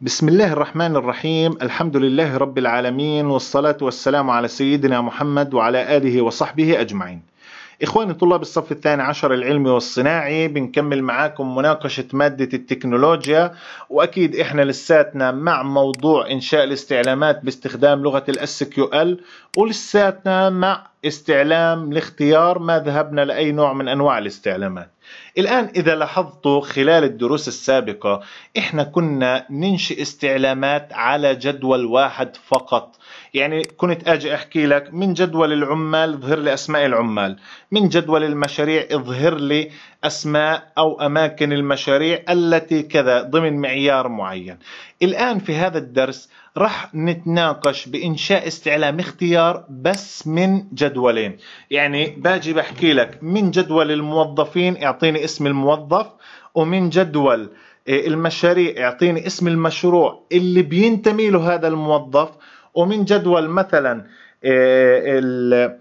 بسم الله الرحمن الرحيم الحمد لله رب العالمين والصلاة والسلام على سيدنا محمد وعلى آله وصحبه أجمعين إخواني طلاب الصف الثاني عشر العلمي والصناعي بنكمل معاكم مناقشة مادة التكنولوجيا وأكيد إحنا لساتنا مع موضوع إنشاء الاستعلامات باستخدام لغة الـ كيو ال ولساتنا مع استعلام الاختيار ما ذهبنا لأي نوع من أنواع الاستعلامات الآن إذا لاحظتوا خلال الدروس السابقة إحنا كنا ننشئ استعلامات على جدول واحد فقط يعني كنت أجي أحكي لك من جدول العمال ظهر لي أسماء العمال من جدول المشاريع اظهر لي أسماء أو أماكن المشاريع التي كذا ضمن معيار معين الآن في هذا الدرس رح نتناقش بإنشاء استعلام اختيار بس من جدولين يعني باجي بحكي لك من جدول الموظفين اعطيني اسم الموظف ومن جدول آه، المشاريع اعطيني اسم المشروع اللي بينتمي له هذا الموظف ومن جدول مثلا آه، ال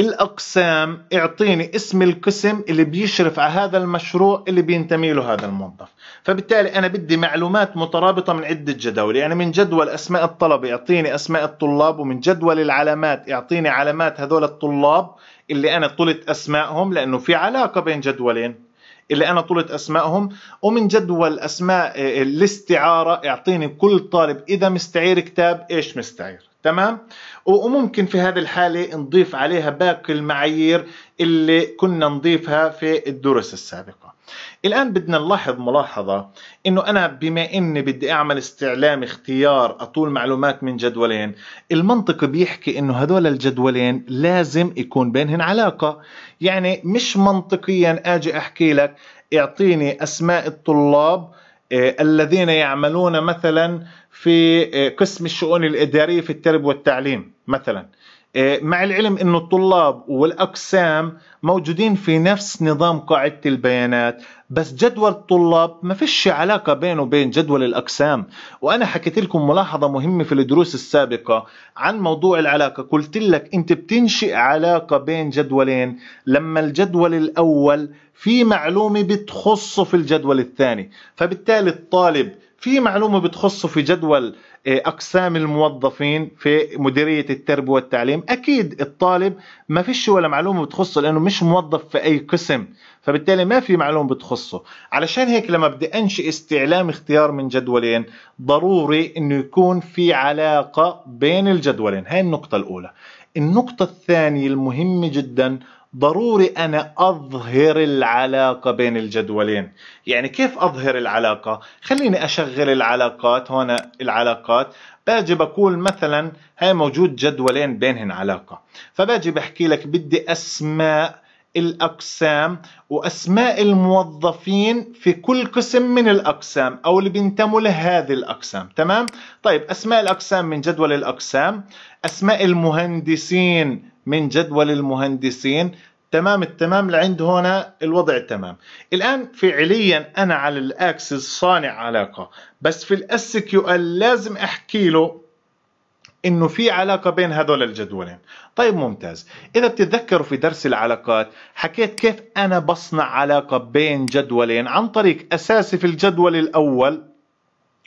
الأقسام اعطيني اسم القسم اللي بيشرف على هذا المشروع اللي بينتمي له هذا الموظف فبالتالي أنا بدي معلومات مترابطة من عدة جداول يعني من جدول أسماء الطلبة يعطيني أسماء الطلاب ومن جدول العلامات يعطيني علامات هذول الطلاب اللي أنا طلت أسمائهم لأنه في علاقة بين جدولين اللي انا طلت اسمائهم ومن جدول اسماء آه، الاستعاره يعطيني كل طالب اذا مستعير كتاب ايش مستعير تمام وممكن في هذه الحالة نضيف عليها باقي المعايير اللي كنا نضيفها في الدروس السابقة الآن بدنا نلاحظ ملاحظة إنه أنا بما إني بدي أعمل استعلام اختيار أطول معلومات من جدولين المنطق بيحكي إنه هذول الجدولين لازم يكون بينهن علاقة يعني مش منطقيا أجي أحكي لك اعطيني أسماء الطلاب آه، الذين يعملون مثلا في آه، قسم الشؤون الإدارية في التربية والتعليم مثلا آه، مع العلم أن الطلاب والأقسام موجودين في نفس نظام قاعدة البيانات بس جدول الطلاب ما فيش علاقة بينه وبين جدول الأقسام وأنا حكيت لكم ملاحظة مهمة في الدروس السابقة عن موضوع العلاقة قلت لك أنت بتنشئ علاقة بين جدولين لما الجدول الأول في معلومة بتخصه في الجدول الثاني فبالتالي الطالب في معلومة بتخصه في جدول آه، أقسام الموظفين في مديرية التربية والتعليم أكيد الطالب ما فيش ولا معلومة بتخصه لأنه مش موظف في أي قسم فبالتالي ما في معلومة بتخصه علشان هيك لما بدي أنشئ استعلام اختيار من جدولين ضروري أنه يكون في علاقة بين الجدولين هاي النقطة الأولى النقطة الثانية المهمة جدا ضروري أنا أظهر العلاقة بين الجدولين يعني كيف أظهر العلاقة خليني أشغل العلاقات هنا العلاقات باجي بقول مثلا هاي موجود جدولين بينهن علاقة فباجي بحكي لك بدي أسماء الأقسام وأسماء الموظفين في كل قسم من الأقسام أو اللي بينتموا لهذه الأقسام تمام؟ طيب أسماء الأقسام من جدول الأقسام أسماء المهندسين من جدول المهندسين تمام التمام لعند هنا الوضع تمام الآن فعليا أنا على الأكسس صانع علاقة بس في الاس كيو ال لازم أحكي له انه في علاقة بين هذول الجدولين طيب ممتاز اذا بتتذكروا في درس العلاقات حكيت كيف انا بصنع علاقة بين جدولين عن طريق اساسي في الجدول الاول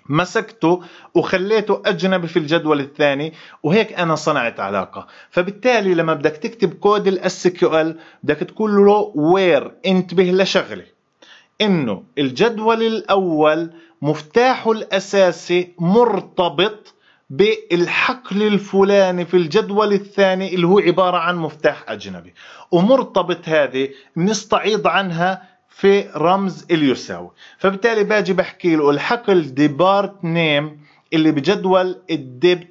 مسكته وخليته أجنبي في الجدول الثاني وهيك أنا صنعت علاقة فبالتالي لما بدك تكتب كود الاس كيو ال بدك تقول له وير انتبه لشغلة إنه الجدول الأول مفتاحه الأساسي مرتبط بالحقل الفلاني في الجدول الثاني اللي هو عبارة عن مفتاح أجنبي ومرتبط هذه نستعيض عنها في رمز اليساوي فبالتالي باجي بحكي له الحقل ديبارت نيم اللي بجدول الدبت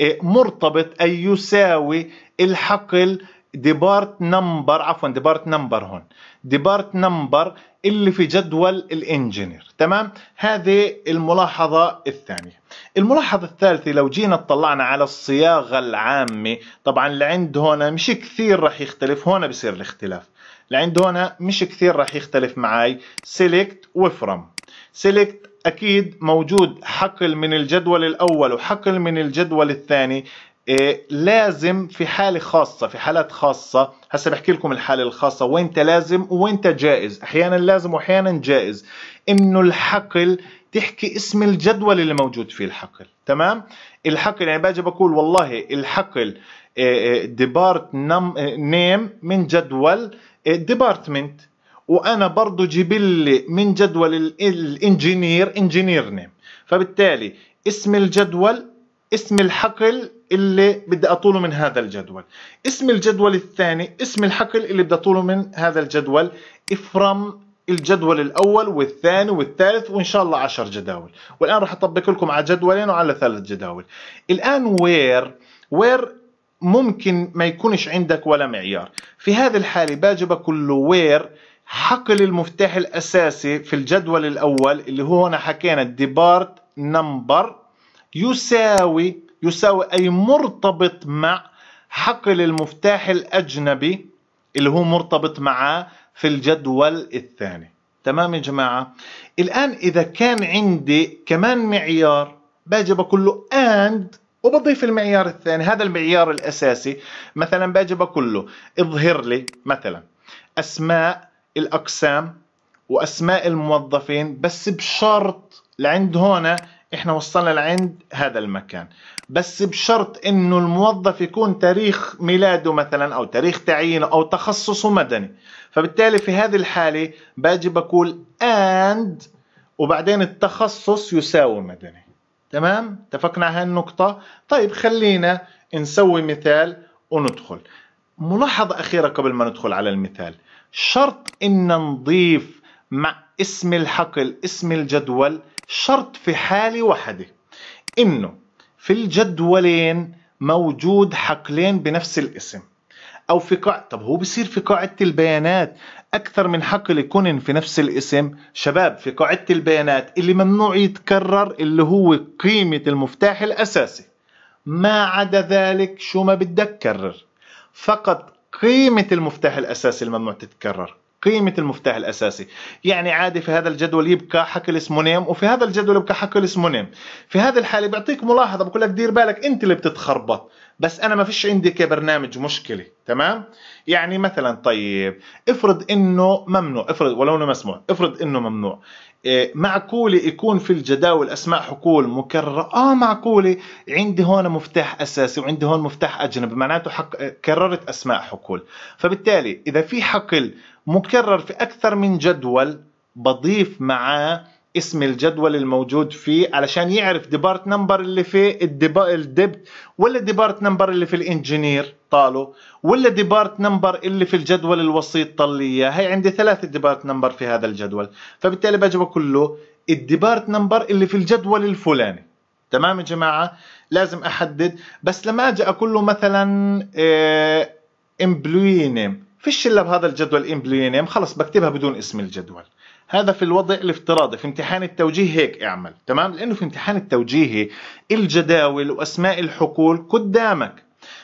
إيه، مرتبط أي يساوي الحقل ديبارت نمبر عفوا ديبارت نمبر هون ديبارت نمبر اللي في جدول الانجينير تمام هذه الملاحظة الثانية الملاحظة الثالثة لو جينا اطلعنا على الصياغة العامة طبعا لعند هنا مش كثير رح يختلف هنا بصير الاختلاف لعند هنا مش كثير رح يختلف معي سيلكت وفرم سيلكت أكيد موجود حقل من الجدول الأول وحقل من الجدول الثاني إيه، لازم في حالة خاصة في حالات خاصة هسا بحكي لكم الحالة الخاصة وين لازم وين جائز احيانا لازم واحيانا جائز انه الحقل تحكي اسم الجدول اللي موجود فيه الحقل تمام الحقل يعني باجي بقول والله الحقل ديبارت إيه، إيه، نيم من جدول ديبارتمنت وانا برضه جيب لي من جدول الانجينير انجينير نيم فبالتالي اسم الجدول اسم الحقل اللي بدي اطوله من هذا الجدول اسم الجدول الثاني اسم الحقل اللي بدي اطوله من هذا الجدول افرم الجدول الاول والثاني والثالث وان شاء الله 10 جداول والان راح اطبق لكم على جدولين وعلى ثلاث جداول الان وير وير ممكن ما يكونش عندك ولا معيار في هذه الحاله باجي بقول له وير حقل المفتاح الاساسي في الجدول الاول اللي هو هنا حكينا الديبارت نمبر يساوي يساوي أي مرتبط مع حقل المفتاح الأجنبي اللي هو مرتبط معاه في الجدول الثاني تمام يا جماعة الآن إذا كان عندي كمان معيار باجي بقول له and وبضيف المعيار الثاني هذا المعيار الأساسي مثلا باجي بقول له اظهر لي مثلا أسماء الأقسام وأسماء الموظفين بس بشرط لعند هنا احنا وصلنا لعند هذا المكان بس بشرط انه الموظف يكون تاريخ ميلاده مثلا او تاريخ تعيينه او تخصصه مدني فبالتالي في هذه الحالة باجي بقول and وبعدين التخصص يساوي مدني تمام اتفقنا على هالنقطة طيب خلينا نسوي مثال وندخل ملاحظة أخيرة قبل ما ندخل على المثال شرط إن نضيف مع اسم الحقل اسم الجدول شرط في حالة واحدة إنه في الجدولين موجود حقلين بنفس الاسم أو في قاع طب هو بصير في قاعدة البيانات أكثر من حقل يكون في نفس الاسم شباب في قاعدة البيانات اللي ممنوع يتكرر اللي هو قيمة المفتاح الأساسي ما عدا ذلك شو ما بدك كرر فقط قيمة المفتاح الأساسي الممنوع تتكرر قيمة المفتاح الأساسي يعني عادي في هذا الجدول يبقى حكل اسمه نيم وفي هذا الجدول يبقى حكل اسمه نيم في هذه الحالة بيعطيك ملاحظة بقول لك دير بالك أنت اللي بتتخربط بس أنا ما فيش عندي كبرنامج مشكلة تمام يعني مثلا طيب افرض انه ممنوع افرض ولو انه مسموع افرض انه ممنوع إيه، معقولة يكون في الجداول اسماء حقول مكررة اه معقولة عندي هون مفتاح اساسي وعندي هون مفتاح اجنبي معناته حق... كررت اسماء حقول فبالتالي اذا في حقل مكرر في أكثر من جدول بضيف معاه اسم الجدول الموجود فيه علشان يعرف ديبارت نمبر اللي في الدبت ولا ديبارت نمبر اللي في الانجينير طاله ولا ديبارت نمبر اللي في الجدول الوسيط طليه لي هي عندي ثلاثة ديبارت نمبر في هذا الجدول فبالتالي بجيبه كله الديبارت نمبر اللي في الجدول الفلاني تمام يا جماعة لازم أحدد بس لما أجي أقول له مثلا آه، امبلوي نيم فيش الا بهذا الجدول امبلينيم خلص بكتبها بدون اسم الجدول هذا في الوضع الافتراضي في امتحان التوجيه هيك اعمل تمام لانه في امتحان التوجيهي الجداول واسماء الحقول قدامك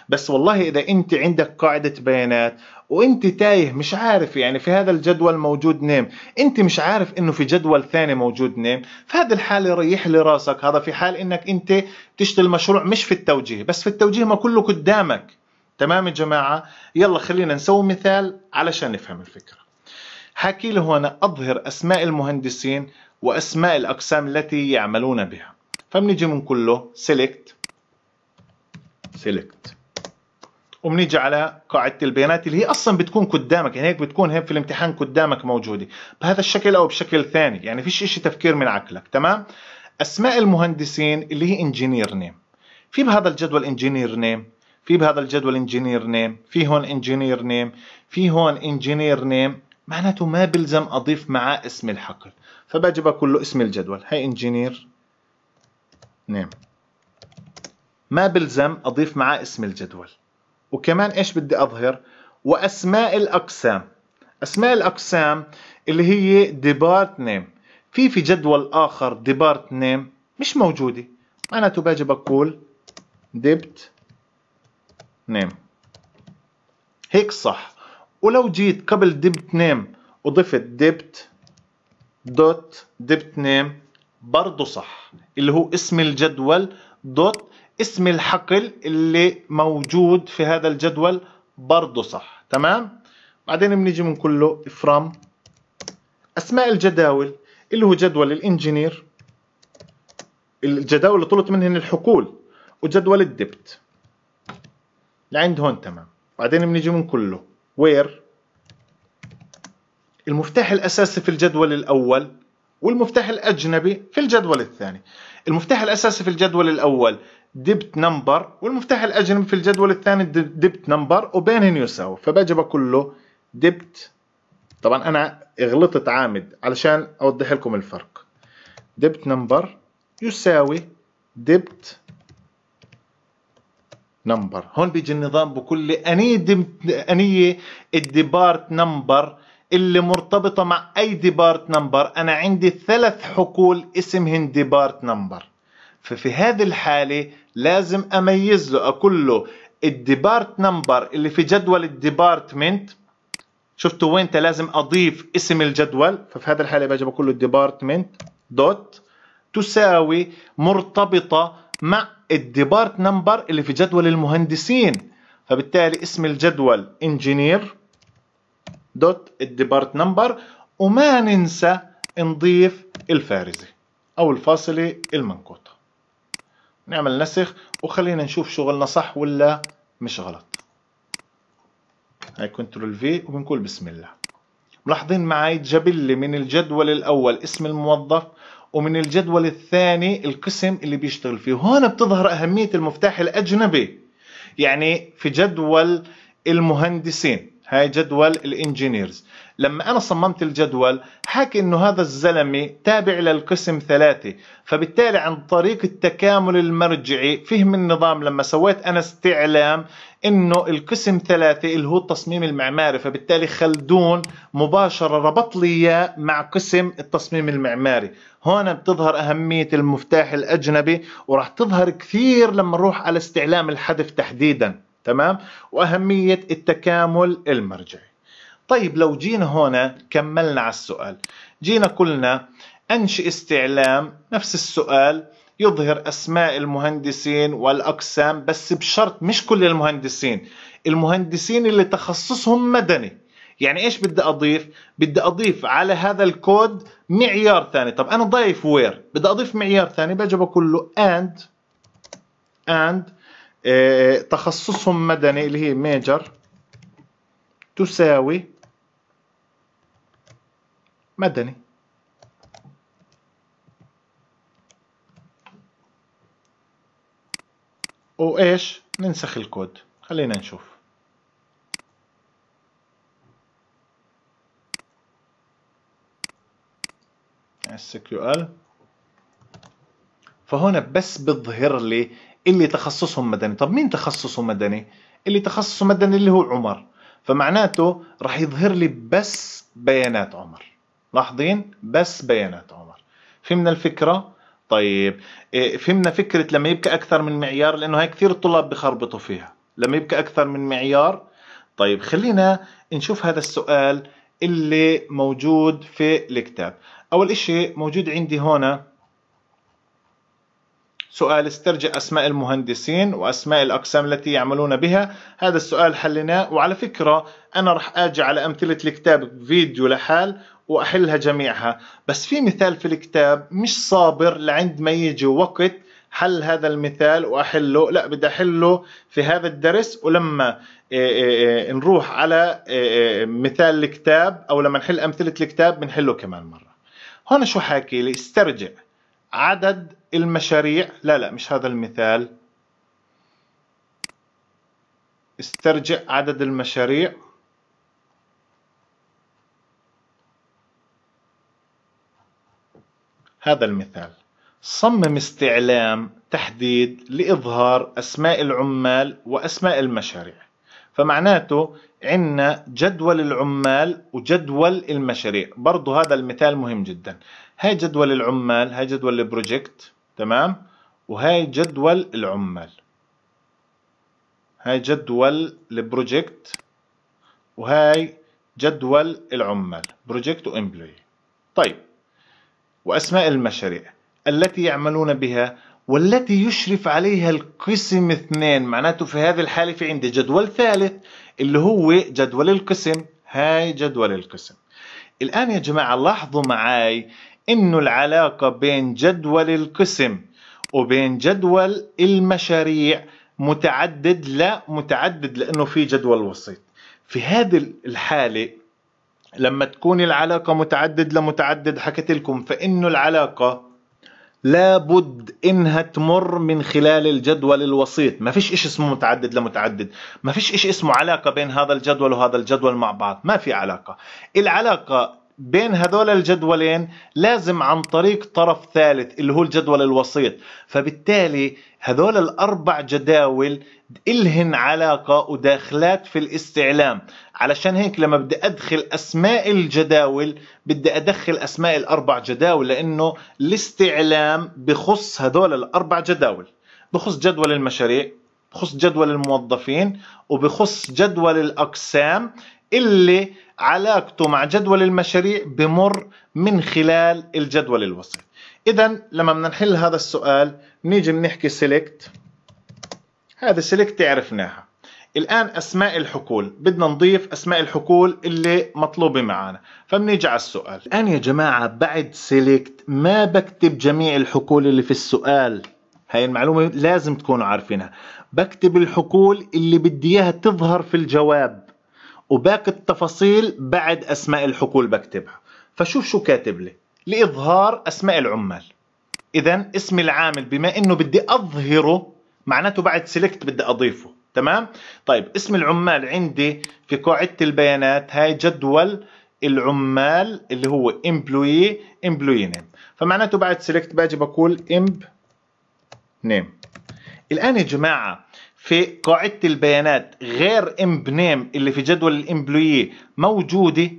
بس والله اذا انت عندك قاعده بيانات وانت تايه مش عارف يعني في هذا الجدول موجود نيم انت مش عارف انه في جدول ثاني موجود نيم في هذه الحاله ريح لي راسك هذا في حال انك انت تشتغل مشروع مش في التوجيه بس في التوجيه ما كله قدامك تمام يا جماعة يلا خلينا نسوي مثال علشان نفهم الفكرة حكي له هنا أظهر أسماء المهندسين وأسماء الأقسام التي يعملون بها فبنيجي بنقول له select select وبنيجي على قاعدة البيانات اللي هي أصلا بتكون قدامك يعني هيك بتكون هيك في الامتحان قدامك موجودة بهذا الشكل أو بشكل ثاني يعني فيش إشي تفكير من عقلك تمام أسماء المهندسين اللي هي engineer name في بهذا الجدول engineer name في بهذا الجدول انجينير نيم في هون انجينير نيم في هون انجينير نيم معناته ما بلزم اضيف معاه اسم الحقل فباجي بقول له اسم الجدول هي انجينير نيم ما بلزم اضيف معاه اسم الجدول وكمان ايش بدي اظهر واسماء الاقسام اسماء الاقسام اللي هي ديبارت نيم في في جدول اخر ديبارت نيم مش موجوده معناته باجي بقول ديبت نيم هيك صح ولو جيت قبل ديبت نيم وضفت ديبت دوت ديبت نيم برضه صح اللي هو اسم الجدول دوت اسم الحقل اللي موجود في هذا الجدول برضه صح تمام بعدين بنيجي من كله from اسماء الجداول اللي هو جدول الانجينير الجداول اللي طلت منهن الحقول وجدول الدبت لعند هون تمام بعدين بنيجي من كله وير المفتاح الأساسي في الجدول الأول والمفتاح الأجنبي في الجدول الثاني المفتاح الأساسي في الجدول الأول ديبت نمبر والمفتاح الأجنبي في الجدول الثاني ديبت نمبر وبينهن يساوي بقول كله ديبت طبعا أنا غلطت عامد علشان أوضح لكم الفرق ديبت نمبر يساوي ديبت نمبر هون بيجي النظام بكل أني دم... أنية الديبارت نمبر اللي مرتبطة مع أي ديبارت نمبر أنا عندي ثلاث حقول اسمهن ديبارت نمبر ففي هذه الحالة لازم أميز له أقول له الديبارت نمبر اللي في جدول الديبارتمنت شفتوا وين لازم أضيف اسم الجدول ففي هذه الحالة باجي بقول له الديبارتمنت دوت تساوي مرتبطة مع الديبارت نمبر اللي في جدول المهندسين فبالتالي اسم الجدول انجينير دوت الديبارت نمبر وما ننسى نضيف الفارزة أو الفاصلة المنقوطة نعمل نسخ وخلينا نشوف شغلنا صح ولا مش غلط هاي كنترول في وبنقول بسم الله ملاحظين معي جاب لي من الجدول الأول اسم الموظف ومن الجدول الثاني القسم اللي بيشتغل فيه هون بتظهر أهمية المفتاح الأجنبي يعني في جدول المهندسين هاي جدول الانجينيرز لما انا صممت الجدول حكي انه هذا الزلمه تابع للقسم ثلاثة فبالتالي عن طريق التكامل المرجعي فهم النظام لما سويت انا استعلام انه القسم ثلاثة اللي هو التصميم المعماري فبالتالي خلدون مباشرة ربط لي اياه مع قسم التصميم المعماري هون بتظهر اهمية المفتاح الاجنبي وراح تظهر كثير لما نروح على استعلام الحذف تحديدا تمام وأهمية التكامل المرجعي طيب لو جينا هنا كملنا على السؤال جينا قلنا أنشئ استعلام نفس السؤال يظهر أسماء المهندسين والأقسام بس بشرط مش كل المهندسين المهندسين اللي تخصصهم مدني يعني ايش بدي اضيف بدي اضيف على هذا الكود معيار ثاني طب انا ضايف وير بدي اضيف معيار ثاني بجي بقول له and and تخصصهم مدني اللي هي ميجر تساوي مدني وايش ننسخ الكود خلينا نشوف اس كيو ال فهنا بس بظهر لي اللي تخصصهم مدني طب مين تخصصه مدني اللي تخصصه مدني اللي هو عمر فمعناته راح يظهر لي بس بيانات عمر لاحظين بس بيانات عمر فهمنا الفكره طيب إيه، فهمنا فكره لما يبقى اكثر من معيار لانه هاي كثير الطلاب بخربطوا فيها لما يبقى اكثر من معيار طيب خلينا نشوف هذا السؤال اللي موجود في الكتاب اول اشي موجود عندي هنا سؤال استرجع أسماء المهندسين وأسماء الأقسام التي يعملون بها هذا السؤال حلناه وعلى فكرة أنا رح أجي على أمثلة الكتاب فيديو لحال وأحلها جميعها بس في مثال في الكتاب مش صابر لعند ما يجي وقت حل هذا المثال واحله لا بدي احله في هذا الدرس ولما إيه، إيه، إيه، نروح على مثال الكتاب او لما نحل امثله الكتاب بنحله كمان مره هون شو حاكي لي استرجع عدد المشاريع لا لا مش هذا المثال استرجع عدد المشاريع هذا المثال صمم استعلام تحديد لإظهار أسماء العمال وأسماء المشاريع فمعناته عندنا جدول العمال وجدول المشاريع برضو هذا المثال مهم جدا هاي جدول العمال هاي جدول البروجكت تمام وهاي جدول العمال هاي جدول البروجكت وهاي جدول العمال بروجكت وامبلوي طيب واسماء المشاريع التي يعملون بها والتي يشرف عليها القسم اثنان معناته في هذه الحالة في عندي جدول ثالث اللي هو جدول القسم هاي جدول القسم الآن يا جماعة لاحظوا معاي إنه العلاقة بين جدول القسم وبين جدول المشاريع متعدد لا متعدد لأنه في جدول وسيط في هذه الحالة لما تكون العلاقة متعدد لمتعدد حكيت لكم فإنه العلاقة لابد انها تمر من خلال الجدول الوسيط ما فيش إشي اسمه متعدد لمتعدد ما فيش إشي اسمه علاقة بين هذا الجدول وهذا الجدول مع بعض ما في علاقة العلاقة بين هذول الجدولين لازم عن طريق طرف ثالث اللي هو الجدول الوسيط فبالتالي هذول الأربع جداول إلهن علاقة وداخلات في الاستعلام علشان هيك لما بدي أدخل أسماء الجداول بدي أدخل أسماء الأربع جداول لأنه الاستعلام بخص هذول الأربع جداول بخص جدول المشاريع بخص جدول الموظفين وبخص جدول الأقسام اللي علاقته مع جدول المشاريع بمر من خلال الجدول الوصف اذا لما بدنا نحل هذا السؤال نيجي بنحكي سيلكت هذا سيلكت عرفناها الان اسماء الحقول بدنا نضيف اسماء الحقول اللي مطلوبه معنا فبنيجي على السؤال الان يا جماعه بعد سيلكت ما بكتب جميع الحقول اللي في السؤال هاي المعلومه لازم تكونوا عارفينها بكتب الحقول اللي بدي اياها تظهر في الجواب وباقي التفاصيل بعد أسماء الحقول بكتبها فشوف شو كاتب لي لإظهار أسماء العمال إذا اسم العامل بما إنه بدي أظهره معناته بعد سيلكت بدي أضيفه تمام طيب اسم العمال عندي في قاعدة البيانات هاي جدول العمال اللي هو employee employee name فمعناته بعد سيلكت باجي بقول امب نيم الآن يا جماعة في قاعدة البيانات غير امب نيم اللي في جدول الامبلويي موجودة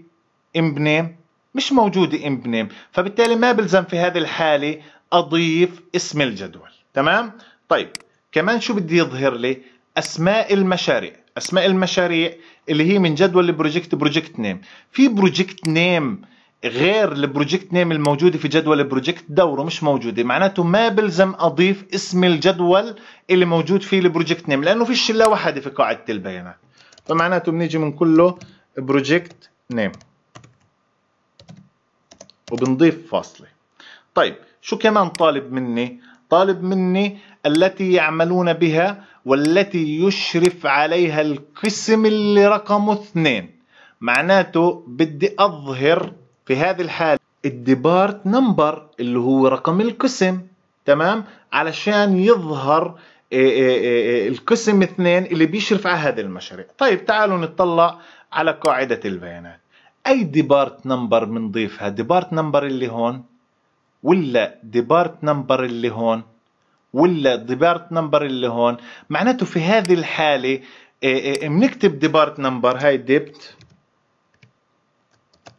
امب نيم مش موجودة امب نيم فبالتالي ما بلزم في هذه الحالة اضيف اسم الجدول تمام طيب كمان شو بدي يظهر لي اسماء المشاريع اسماء المشاريع اللي هي من جدول البروجكت بروجكت نيم في بروجكت نيم غير البروجكت نيم الموجوده في جدول البروجكت دوره مش موجوده معناته ما بلزم اضيف اسم الجدول اللي موجود فيه البروجكت نيم لانه فيش الا وحده في قاعده البيانات فمعناته بنيجي من كله بروجكت نيم وبنضيف فاصله طيب شو كمان طالب مني طالب مني التي يعملون بها والتي يشرف عليها القسم اللي رقمه اثنين معناته بدي اظهر في هذه الحالة الديبارت نمبر اللي هو رقم القسم تمام علشان يظهر آه، آه، آه، القسم اثنين اللي بيشرف على هذا المشاريع طيب تعالوا نطلع على قاعدة البيانات أي ديبارت نمبر بنضيفها ديبارت نمبر اللي هون ولا ديبارت نمبر اللي هون ولا ديبارت نمبر اللي هون معناته في هذه الحالة بنكتب ديبارت نمبر هاي ديبت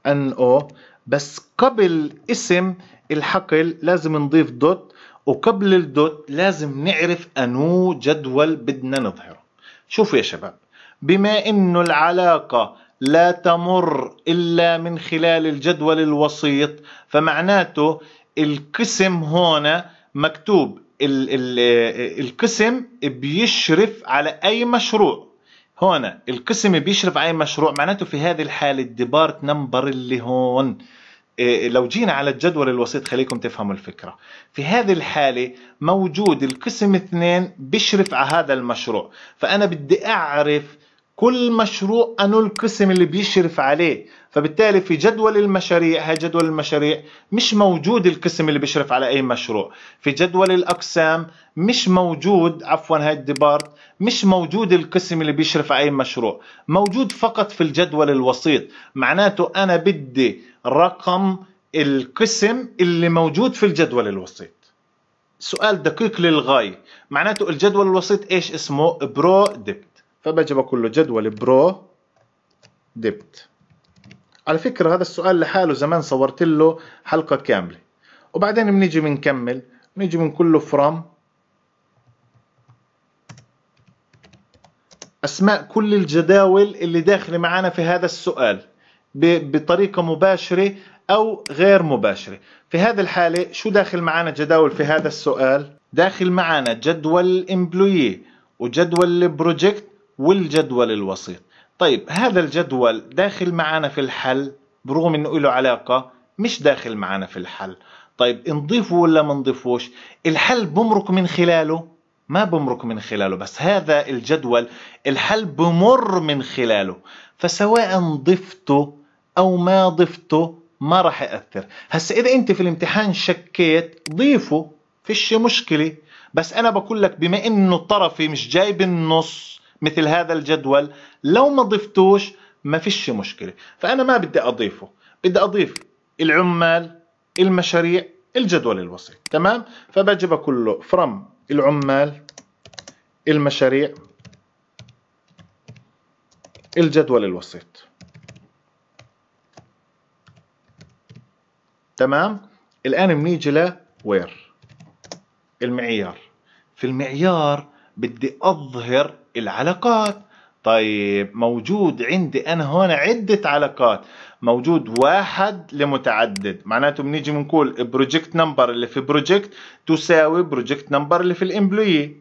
ان او بس قبل اسم الحقل لازم نضيف دوت وقبل الدوت لازم نعرف انو جدول بدنا نظهره شوفوا يا شباب بما انه العلاقة لا تمر الا من خلال الجدول الوسيط فمعناته القسم هون مكتوب القسم بيشرف على اي مشروع هون القسم بيشرف على مشروع معناته في هذه الحالة الديبارت نمبر اللي هون إيه، لو جينا على الجدول الوسيط خليكم تفهموا الفكرة في هذه الحالة موجود القسم اثنين بيشرف على هذا المشروع فأنا بدي أعرف كل مشروع أنه القسم اللي بيشرف عليه فبالتالي في جدول المشاريع هاي جدول المشاريع مش موجود القسم اللي بيشرف على أي مشروع في جدول الأقسام مش موجود عفوا هاي الديبارت مش موجود القسم اللي بيشرف على أي مشروع موجود فقط في الجدول الوسيط معناته أنا بدي رقم القسم اللي موجود في الجدول الوسيط سؤال دقيق للغاية معناته الجدول الوسيط ايش اسمه برو ديبت فبجي بقول له جدول برو ديبت على فكرة هذا السؤال لحاله زمان صورت له حلقة كاملة وبعدين بنيجي بنكمل بنيجي بنقول له فروم أسماء كل الجداول اللي داخلة معنا في هذا السؤال بطريقة مباشرة أو غير مباشرة في هذه الحالة شو داخل معنا جداول في هذا السؤال داخل معنا جدول الامبلوي وجدول البروجكت والجدول الوسيط طيب هذا الجدول داخل معنا في الحل برغم انه له علاقة مش داخل معنا في الحل طيب نضيفه ولا ما نضيفوش الحل بمرك من خلاله ما بمرك من خلاله بس هذا الجدول الحل بمر من خلاله فسواء ضفته او ما ضفته ما راح ياثر هسا اذا انت في الامتحان شكيت ضيفه فيش مشكله بس انا بقول لك بما انه طرفي مش جايب النص مثل هذا الجدول لو ما ضفتوش ما فيش مشكله فانا ما بدي اضيفه بدي اضيف العمال المشاريع الجدول الوسيط تمام فبجيب كله from العمال المشاريع الجدول الوسيط تمام الان بنيجي ل وير المعيار في المعيار بدي أظهر العلاقات طيب موجود عندي أنا هون عدة علاقات موجود واحد لمتعدد معناته بنيجي بنقول بروجكت نمبر اللي في بروجكت تساوي بروجكت نمبر اللي في الامبلوي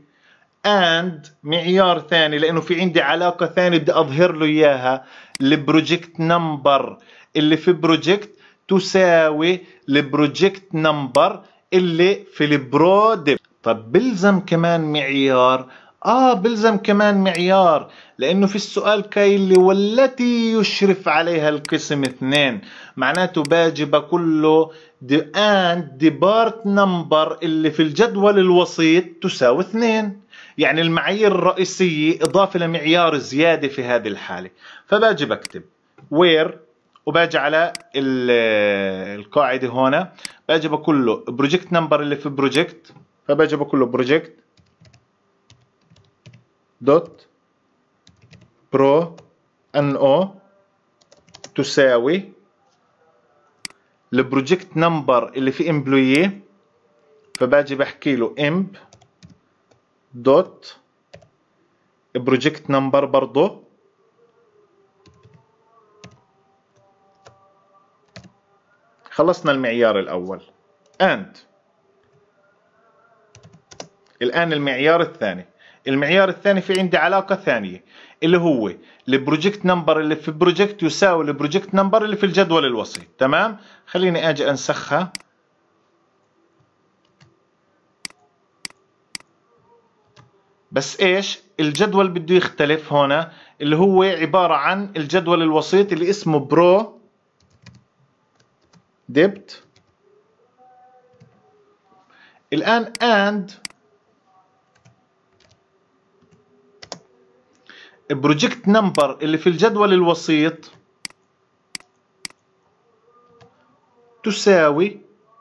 اند معيار ثاني لانه في عندي علاقه ثانيه بدي اظهر له اياها البروجكت نمبر اللي في بروجكت تساوي البروجكت نمبر اللي في البرودكت طب بلزم كمان معيار آه بلزم كمان معيار لأنه في السؤال كايل والتي يشرف عليها القسم اثنين معناته باجي بقول له the and the part number اللي في الجدول الوسيط تساوي اثنين يعني المعايير الرئيسية إضافة لمعيار زيادة في هذه الحالة فباجي بكتب where وباجي على القاعدة هنا باجي بقول له بروجكت نمبر اللي في بروجكت فباجي بقول له project dot pro no تساوي البروجكت نمبر اللي فيه امبلويي فباجي بحكي له امب دوت بروجكت نمبر برضه خلصنا المعيار الاول اند الآن المعيار الثاني المعيار الثاني في عندي علاقة ثانية اللي هو البروجكت نمبر اللي في البروجكت يساوي البروجكت نمبر اللي في الجدول الوسيط تمام خليني أجي أنسخها بس ايش الجدول بده يختلف هنا اللي هو عبارة عن الجدول الوسيط اللي اسمه برو ديبت الآن and بروجكت نمبر اللي في الجدول الوسيط تساوي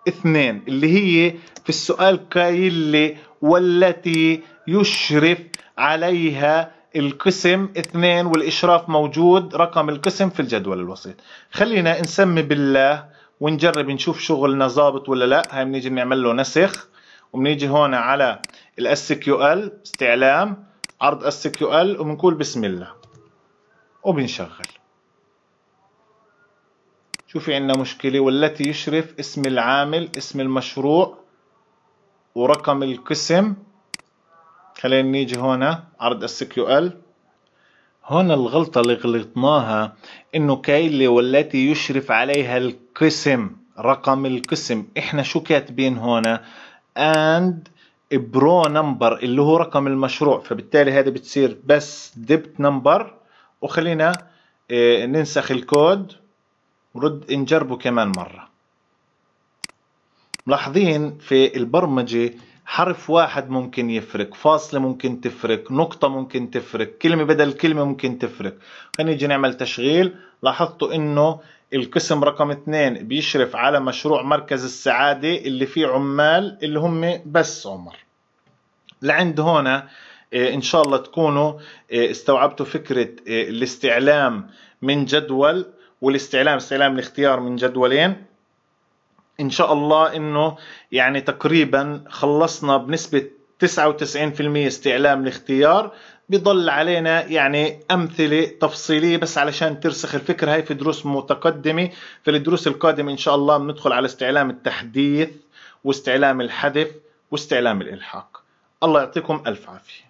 اثنين اللي هي في السؤال قايل والتي يشرف عليها القسم اثنين والإشراف موجود رقم القسم في الجدول الوسيط خلينا نسمي بالله ونجرب نشوف شغلنا ظابط ولا لا هاي بنيجي نعمل له نسخ وبنيجي هون على الاس كيو ال استعلام عرض SQL ال وبنقول بسم الله وبنشغل شو في عندنا مشكله والتي يشرف اسم العامل اسم المشروع ورقم القسم خلينا نيجي هنا عرض SQL ال هنا الغلطه اللي غلطناها انه كايلة والتي يشرف عليها القسم رقم القسم احنا شو كاتبين هنا and برو نمبر اللي هو رقم المشروع فبالتالي هذه بتصير بس ديبت نمبر وخلينا آه، ننسخ الكود ورد نجربه كمان مرة ملاحظين في البرمجة حرف واحد ممكن يفرق فاصلة ممكن تفرق نقطة ممكن تفرق كلمة بدل كلمة ممكن تفرق خلينا نيجي نعمل تشغيل لاحظتوا انه القسم رقم اثنين بيشرف على مشروع مركز السعادة اللي فيه عمال اللي هم بس عمر لعند هون إيه، ان شاء الله تكونوا إيه، استوعبتوا فكره إيه، الاستعلام من جدول والاستعلام استعلام الاختيار من جدولين ان شاء الله انه يعني تقريبا خلصنا بنسبه 99% استعلام الاختيار بضل علينا يعني أمثلة تفصيلية بس علشان ترسخ الفكرة هاي في دروس متقدمة في الدروس القادمة إن شاء الله بندخل على استعلام التحديث واستعلام الحذف واستعلام الإلحاق الله يعطيكم ألف عافية